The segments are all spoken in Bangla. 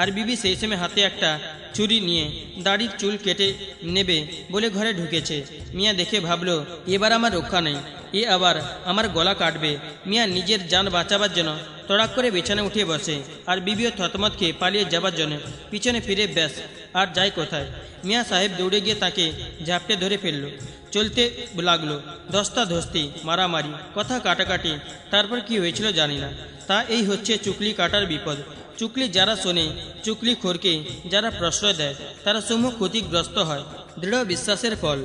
আর বিবি সেই সময় হাতে একটা চুরি নিয়ে দাড়ির চুল কেটে নেবে বলে ঘরে ঢুকেছে মিয়া দেখে ভাবল এবার আমার রক্ষা নেই এ আবার আমার গলা কাটবে মিয়া নিজের যান বাঁচাবার জন্য তড়াক করে বিছানা উঠে বসে আর বিবিও থতমতকে পালিয়ে যাবার জন্য পিছনে ফিরে ব্যাস আর যায় কোথায় মিয়া সাহেব দৌড়ে গিয়ে তাকে ঝাপটে ধরে ফেললো চলতে লাগলো ধস্তা ধস্তি মারামারি কথা কাটাকাটি তারপর কি হয়েছিল জানি না তা এই হচ্ছে চুকলি কাটার বিপদ চুকলি যারা শোনে চুকলি খোরকে যারা প্রশ্রয় দেয় তারা সমূহ ক্ষতিগ্রস্ত হয় দৃঢ় বিশ্বাসের ফল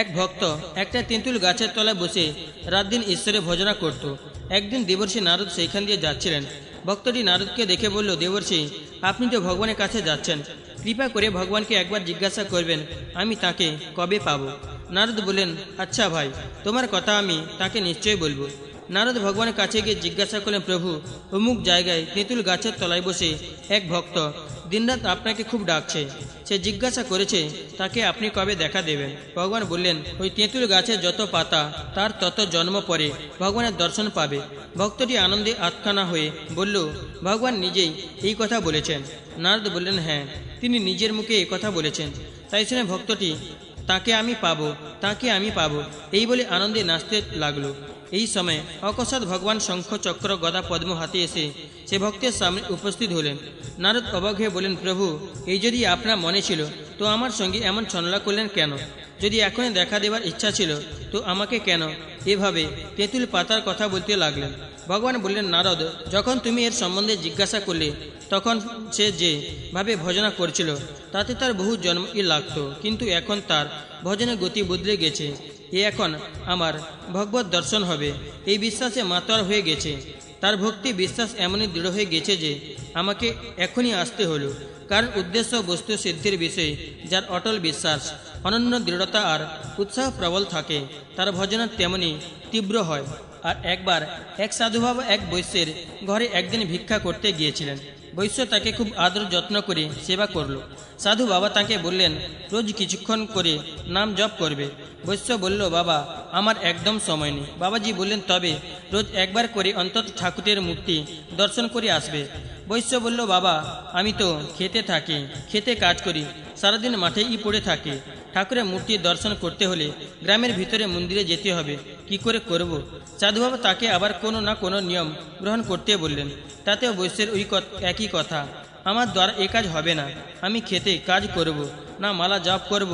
এক ভক্ত একটা তেঁতুল গাছের তলায় বসে রাত দিন ঈশ্বরে ভজনা করত একদিন দেবর্ষী নারদ সেইখান দিয়ে যাচ্ছিলেন ভক্তটি নারদকে দেখে বলল দেবর্ষী আপনি তো ভগবানের কাছে যাচ্ছেন কৃপা করে ভগবানকে একবার জিজ্ঞাসা করবেন আমি তাকে কবে পাব নারদ বলেন আচ্ছা ভাই তোমার কথা আমি তাকে নিশ্চয়ই বলবো নারদ ভগবানের কাছে গিয়ে জিজ্ঞাসা করলেন প্রভু অমুক জায়গায় তেঁতুল গাছের তলায় বসে এক ভক্ত দিনরাত আপনাকে খুব ডাকছে সে জিজ্ঞাসা করেছে তাকে আপনি কবে দেখা দেবেন ভগবান বললেন ওই তেঁতুল গাছে যত পাতা তার তত জন্ম পরে ভগবানের দর্শন পাবে ভক্তটি আনন্দে আটকানা হয়ে বলল ভগবান নিজেই এই কথা বলেছেন নারদ বললেন হ্যাঁ তিনি নিজের মুখে এই কথা বলেছেন তাই শুনে ভক্তটি তাকে আমি পাবো তাকে আমি পাবো এই বলে আনন্দে নাচতে লাগলো এই সময় অকসাদ ভগবান শঙ্খ চক্র গদা পদ্ম হাতে এসে সে ভক্তের সামনে উপস্থিত হলেন নারদ অবাক হয়ে বলেন প্রভু এই যদি আপনার মনে ছিল তো আমার সঙ্গে এমন ছনলা করলেন কেন যদি এখনই দেখা দেবার ইচ্ছা ছিল তো আমাকে কেন এভাবে তেঁতুল পাতার কথা বলতে লাগলেন ভগবান বললেন নারদ যখন তুমি এর সম্বন্ধে জিজ্ঞাসা করলে তখন সে যে ভাবে ভজনা করছিল তাতে তার বহু জন্ম ই লাগত কিন্তু এখন তার ভজনের গতি বদলে গেছে এ এখন আমার ভগবত দর্শন হবে এই বিশ্বাসে মাতর হয়ে গেছে তার ভক্তি বিশ্বাস এমনই দৃঢ় হয়ে গেছে যে আমাকে এখনই আসতে হলো কারণ উদ্দেশ্য বস্তু সিদ্ধির বিষয়ে যার অটল বিশ্বাস অনন্য দৃঢ়তা আর উৎসাহ প্রবল থাকে তার ভজনা তেমনি তীব্র হয় আর একবার এক সাধুবাবা এক বৈশ্যের ঘরে একদিন ভিক্ষা করতে গিয়েছিলেন বৈশ্য তাকে খুব আদর যত্ন করে সেবা করল সাধু বাবা তাকে বললেন রোজ কিছুক্ষণ করে নাম জপ করবে বৈশ্য বলল বাবা আমার একদম সময় নেই বাবাজি বললেন তবে রোজ একবার করে অন্তত ঠাকুরের মূর্তি দর্শন করে আসবে বৈশ্য বলল বাবা আমি তো খেতে থাকি খেতে কাজ করি সারাদিন মাঠে ই পড়ে থাকি ঠাকুরের মূর্তি দর্শন করতে হলে গ্রামের ভিতরে মন্দিরে যেতে হবে কি করে করব। সাধুবাবা তাকে আবার কোনো না কোনো নিয়ম গ্রহণ করতে বললেন তাতেও বৈশ্যের ওই একই কথা আমার দ্বারা এ কাজ হবে না আমি খেতে কাজ করব। না মালা জপ করব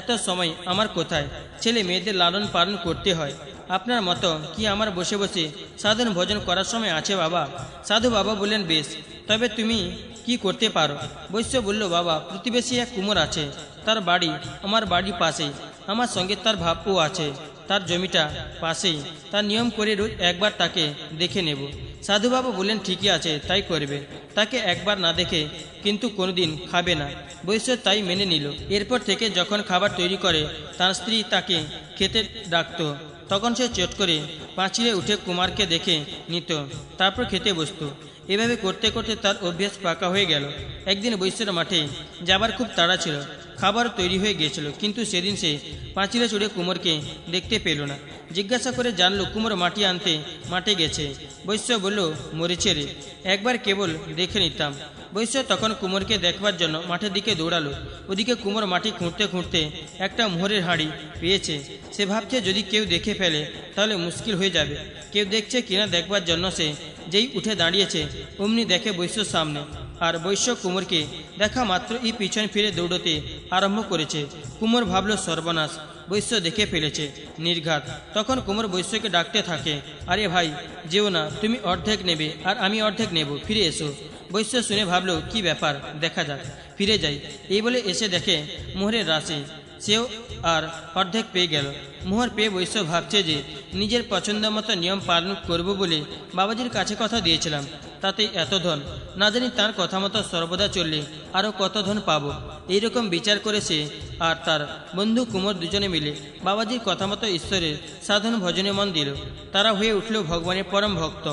এত সময় আমার কোথায় ছেলে মেয়েদের লালন পালন করতে হয় আপনার মতো কি আমার বসে বসে সাধন ভোজন করার সময় আছে বাবা সাধু বাবা বললেন বেশ তবে তুমি কি করতে পারো বৈশ্য বলল বাবা প্রতিবেশী এক কুমোর আছে তার বাড়ি আমার বাড়ির পাশে আমার সঙ্গে তার ভাবও আছে তার জমিটা পাশেই তার নিয়ম করে রোজ একবার তাকে দেখে নেব সাধুবাবু বললেন ঠিকই আছে তাই করবে তাকে একবার না দেখে কিন্তু কোনোদিন খাবে না বৈশ্য তাই মেনে নিল এরপর থেকে যখন খাবার তৈরি করে তার স্ত্রী তাকে খেতে ডাকত তখন সে চট করে পাঁচিলে উঠে কুমারকে দেখে নিত তারপর খেতে বসত এভাবে করতে করতে তার অভ্যেস পাকা হয়ে গেল একদিন বৈশ্যের মাঠে যাবার খুব তাড়া ছিল খাবার তৈরি হয়ে গিয়েছিল কিন্তু সেদিন সে পাঁচিলে চড়ে কুমারকে দেখতে পেল না জিজ্ঞাসা করে জানলো কুমোর মাটি আনতে মাঠে গেছে বৈশ্য বলল মরেছে রে একবার কেবল দেখে নিতাম বৈশ্য তখন কুমোরকে দেখবার জন্য মাঠের দিকে দৌড়ালো ওদিকে কুমোর মাটি খুঁড়তে খুঁড়তে একটা মোহরের হাঁড়ি পেয়েছে সে ভাবছে যদি কেউ দেখে ফেলে তাহলে মুশকিল হয়ে যাবে কেউ দেখছে কিনা দেখবার জন্য সে যেই উঠে দাঁড়িয়েছে অমনি দেখে বৈশ্যর সামনে আর বৈশ্য কুমোরকে দেখা মাত্র এই পিছন ফিরে দৌড়তে আরম্ভ করেছে কুমোর ভাবল সর্বনাশ বৈশ্য দেখে ফেলেছে নির্ঘাত তখন কুমোর বৈশ্যকে ডাকতে থাকে আরে ভাই যেও না তুমি অর্ধেক নেবে আর আমি অর্ধেক নেব ফিরে এসো বৈশ্য শুনে ভাবল কি ব্যাপার দেখা যাক ফিরে যাই এই বলে এসে দেখে মোহরের রাশি সেও আর অর্ধেক পেয়ে গেল মোহর পেয়ে বৈশ্য ভাবছে যে নিজের পছন্দ মতো নিয়ম পালন করব বলে বাবাজির কাছে কথা দিয়েছিলাম তাতে এত ধন না জানি তার কথা মতো সর্বদা চললে আরও কত ধন পাব এইরকম বিচার করে সে আর তার বন্ধু কুমোর দুজনে মিলে বাবাজির কথা মতো ঈশ্বরের সাধন ভজনে মন দিল তারা হয়ে উঠল ভগবানের পরম ভক্ত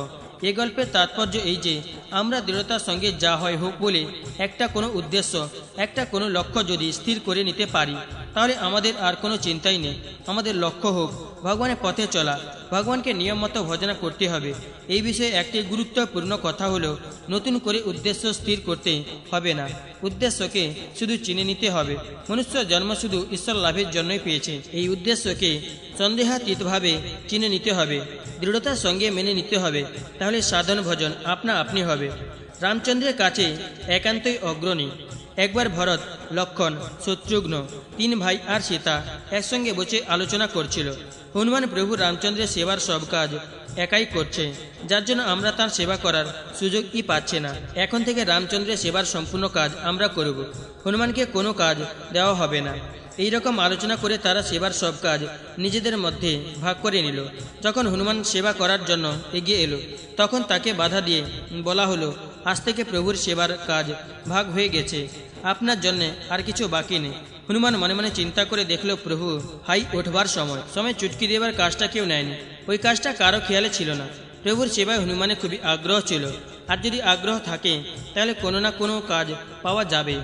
এ গল্পের তাৎপর্য এই যে আমরা দৃঢ়তার সঙ্গে যা হয় হোক বলে একটা কোনো উদ্দেশ্য একটা কোনো লক্ষ্য যদি স্থির করে নিতে পারি তাহলে আমাদের আর কোনো চিন্তাই নেই আমাদের লক্ষ্য হোক ভগবানের পথে চলা ভগবানকে মতো ভজনা করতে হবে এই বিষয়ে একটি গুরুত্বপূর্ণ কথা হলো নতুন করে উদ্দেশ্য স্থির করতে হবে না উদ্দেশ্যকে শুধু চিনে নিতে হবে মনুষ্য জন্ম শুধু ঈশ্বর লাভের জন্যই পেয়েছে এই উদ্দেশ্যকে সন্দেহাতীতভাবে চিনে নিতে হবে দৃঢ়তার সঙ্গে মেনে নিতে হবে তাহলে সাধন ভজন আপনা আপনি হবে রামচন্দ্রের কাছে একান্তই অগ্রণী একবার ভরত লক্ষণ শত্রুঘ্ন তিন ভাই আর সীতা একসঙ্গে বসে আলোচনা করছিল হনুমান প্রভু রামচন্দ্রের সেবার সব কাজ একাই করছে যার জন্য আমরা তার সেবা করার সুযোগই পাচ্ছে না এখন থেকে রামচন্দ্রের সেবার সম্পূর্ণ কাজ আমরা করব হনুমানকে কোনো কাজ দেওয়া হবে না এই রকম আলোচনা করে তারা সেবার সব কাজ নিজেদের মধ্যে ভাগ করে নিল যখন হনুমান সেবা করার জন্য এগিয়ে এলো তখন তাকে বাধা দিয়ে বলা হলো আজ থেকে প্রভুর সেবার কাজ ভাগ হয়ে গেছে আপনার জন্য আর কিছু বাকি নেই হনুমান মনে মনে চিন্তা করে দেখল প্রভু হাই ওঠবার সময় সময় চুটকি দেবার কাজটা কেউ নেয়নি ওই কাজটা কারো খেয়ালে ছিল না প্রভুর সেবায় হনুমানে খুবই আগ্রহ ছিল আর যদি আগ্রহ থাকে তাহলে কোনো না কোনো কাজ পাওয়া যাবে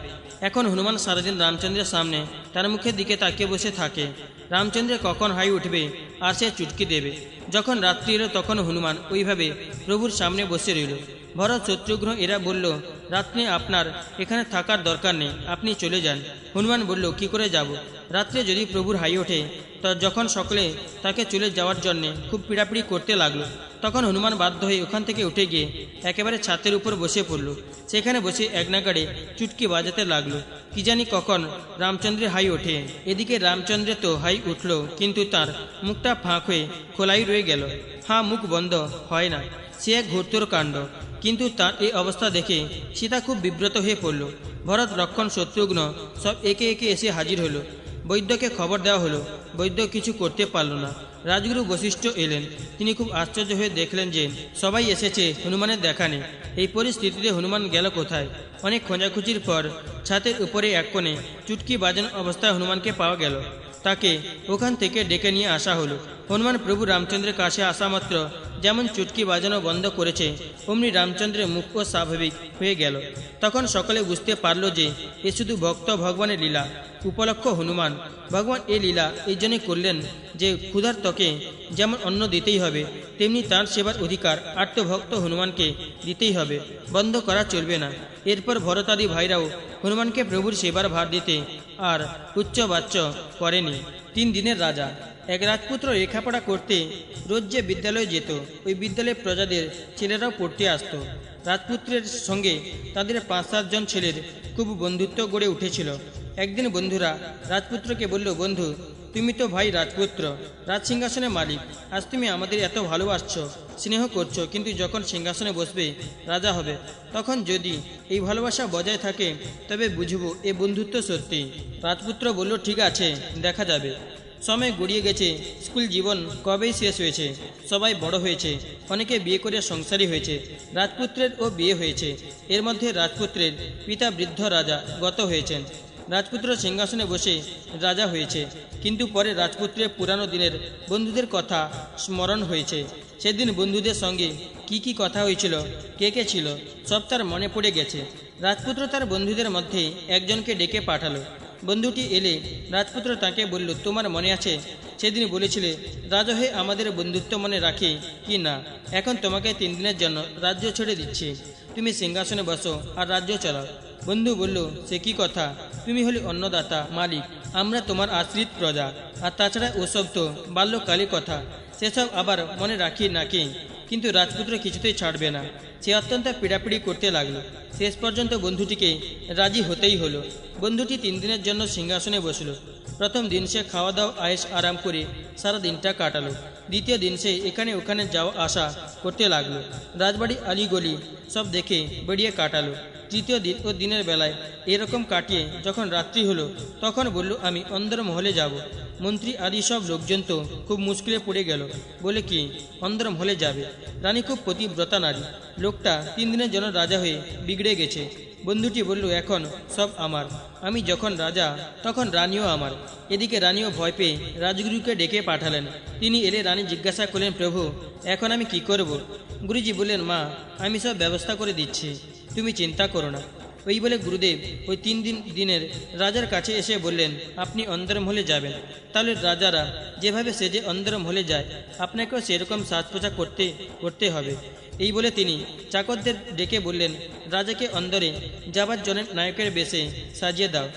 এখন হনুমান সারাদিন রামচন্দ্রের সামনে তার মুখের দিকে তাকিয়ে বসে থাকে রামচন্দ্রের কখন হাই উঠবে আর সে চুটকি দেবে যখন রাত্রি এলো তখন হনুমান ওইভাবে প্রভুর সামনে বসে রইল ভরত শত্রুঘ্ন এরা বলল রাত্রে আপনার এখানে থাকার দরকার নেই আপনি চলে যান হনুমান বলল কি করে যাব রাত্রে যদি প্রভুর হাই ওঠে তো যখন সকলে তাকে চলে যাওয়ার জন্যে খুব পিড়াপিড়ি করতে লাগলো তখন হনুমান বাধ্য হয়ে ওখান থেকে উঠে গিয়ে একেবারে ছাতের উপর বসে পড়ল সেখানে বসে এক নাগাড়ে চুটকি বাজাতে লাগলো কি জানি কখন রামচন্দ্রের হাই ওঠে এদিকে রামচন্দ্রে তো হাই উঠল কিন্তু তার মুখটা ফাঁক হয়ে খোলাই রয়ে গেল হাঁ মুখ বন্ধ হয় না সে এক ঘোরতর কাণ্ড কিন্তু তার এই অবস্থা দেখে সীতা খুব বিব্রত হয়ে পড়ল ভরত রক্ষণ শত্রুঘ্ন সব একে একে এসে হাজির হলো বৈদ্যকে খবর দেওয়া হলো বৈদ্য কিছু করতে পারল না রাজগুরু বশিষ্ঠ এলেন তিনি খুব আশ্চর্য হয়ে দেখলেন যে সবাই এসেছে হনুমানের দেখা নেই এই পরিস্থিতিতে হনুমান গেল কোথায় অনেক খোঁজাখুঁজির পর ছাতের উপরে এক কোণে চুটকি বাজানো অবস্থায় হনুমানকে পাওয়া গেল তাকে ওখান থেকে ডেকে নিয়ে আসা হলো হনুমান প্রভু রামচন্দ্রের কাছে আসা মাত্র যেমন চুটকি বাজানো বন্ধ করেছে অমনি রামচন্দ্রের মুখ্য স্বাভাবিক হয়ে গেল তখন সকলে বুঝতে পারল যে এ শুধু ভক্ত ভগবানের লীলা উপলক্ষ হনুমান ভগবান এ লীলা এই জন্যে করলেন যে ক্ষুধার্তকে যেমন অন্ন দিতেই হবে তেমনি তার সেবার অধিকার আত্মভক্ত হনুমানকে দিতেই হবে বন্ধ করা চলবে না এরপর ভরতাদি ভাইরাও হনুমানকে প্রভুর সেবার ভার দিতে আর উচ্চ বাচ্চ করেনি তিন দিনের রাজা এক রাজপুত্র লেখাপড়া করতে রোজ যে বিদ্যালয়ে যেত ওই বিদ্যালয়ের প্রজাদের ছেলেরাও পড়তে আসতো রাজপুত্রের সঙ্গে তাদের পাঁচ সাতজন ছেলের খুব বন্ধুত্ব গড়ে উঠেছিল একদিন বন্ধুরা রাজপুত্রকে বলল বন্ধু তুমি তো ভাই রাজপুত্র রাজ সিংহাসনের মালিক আজ তুমি আমাদের এত ভালোবাসছ স্নেহ করছো কিন্তু যখন সিংহাসনে বসবে রাজা হবে তখন যদি এই ভালোবাসা বজায় থাকে তবে বুঝব এ বন্ধুত্ব সত্যি রাজপুত্র বলল ঠিক আছে দেখা যাবে সময় গড়িয়ে গেছে স্কুল জীবন কবেই শেষ হয়েছে সবাই বড় হয়েছে অনেকে বিয়ে করে সংসারী হয়েছে রাজপুত্রের ও বিয়ে হয়েছে এর মধ্যে রাজপুত্রের পিতা বৃদ্ধ রাজা গত হয়েছেন রাজপুত্র সিংহাসনে বসে রাজা হয়েছে কিন্তু পরে রাজপুত্রের পুরানো দিনের বন্ধুদের কথা স্মরণ হয়েছে সেদিন বন্ধুদের সঙ্গে কি কি কথা হয়েছিল কে কে ছিল সব তার মনে পড়ে গেছে রাজপুত্র তার বন্ধুদের মধ্যে একজনকে ডেকে পাঠালো বন্ধুটি এলে রাজপুত্র তাকে বলল তোমার মনে আছে সেদিন বলেছিলে রাজা হয়ে আমাদের বন্ধুত্ব মনে রাখে কি না এখন তোমাকে তিন দিনের জন্য রাজ্য ছেড়ে দিচ্ছে তুমি সিংহাসনে বসো আর রাজ্য চালাও বন্ধু বলল সে কি কথা তুমি হলে অন্নদাতা মালিক আমরা তোমার আশ্রিত প্রজা আর তাছাড়া ওসব তো বাল্যকালী কথা সেসব আবার মনে রাখি নাকি কিন্তু রাজপুত্র কিছুতেই ছাড়বে না সে অত্যন্ত পিড়াপিড়ি করতে লাগলো শেষ পর্যন্ত বন্ধুটিকে রাজি হতেই হলো বন্ধুটি তিন দিনের জন্য সিংহাসনে বসলো প্রথম দিন সে খাওয়া দাওয়া আয়েস আরাম করে সারা দিনটা কাটালো দ্বিতীয় দিন সে এখানে ওখানে যাওয়া আসা করতে লাগলো রাজবাড়ি আলিগলি সব দেখে বেরিয়ে কাটালো তৃতীয় দিন ও দিনের বেলায় এরকম কাটিয়ে যখন রাত্রি হলো তখন বলল আমি অন্দর মহলে যাব মন্ত্রী আদি সব লোকজন তো খুব মুশকিলে পড়ে গেল বলে কি অন্দর মহলে যাবে রানী খুব প্রতিব্রতা নারী লোকটা তিন দিনের জন্য রাজা হয়ে বিগড়ে গেছে বন্ধুটি বলল এখন সব আমার আমি যখন রাজা তখন রানীও আমার এদিকে রানীও ভয় পেয়ে রাজগুরুকে ডেকে পাঠালেন তিনি এলে রানী জিজ্ঞাসা করলেন প্রভু এখন আমি কি করব। গুরুজি বললেন মা আমি সব ব্যবস্থা করে দিচ্ছি তুমি চিন্তা করো না ওই বলে গুরুদেব ওই তিন দিন দিনের রাজার কাছে এসে বললেন আপনি হলে যাবেন তাহলে রাজারা যেভাবে সেজে হলে যায় আপনাকেও সেরকম সাজ পোশাক করতে করতে হবে এই বলে তিনি চাকরদের ডেকে বললেন রাজাকে অন্দরে যাবার জনের নায়কের বেশে সাজিয়ে দাও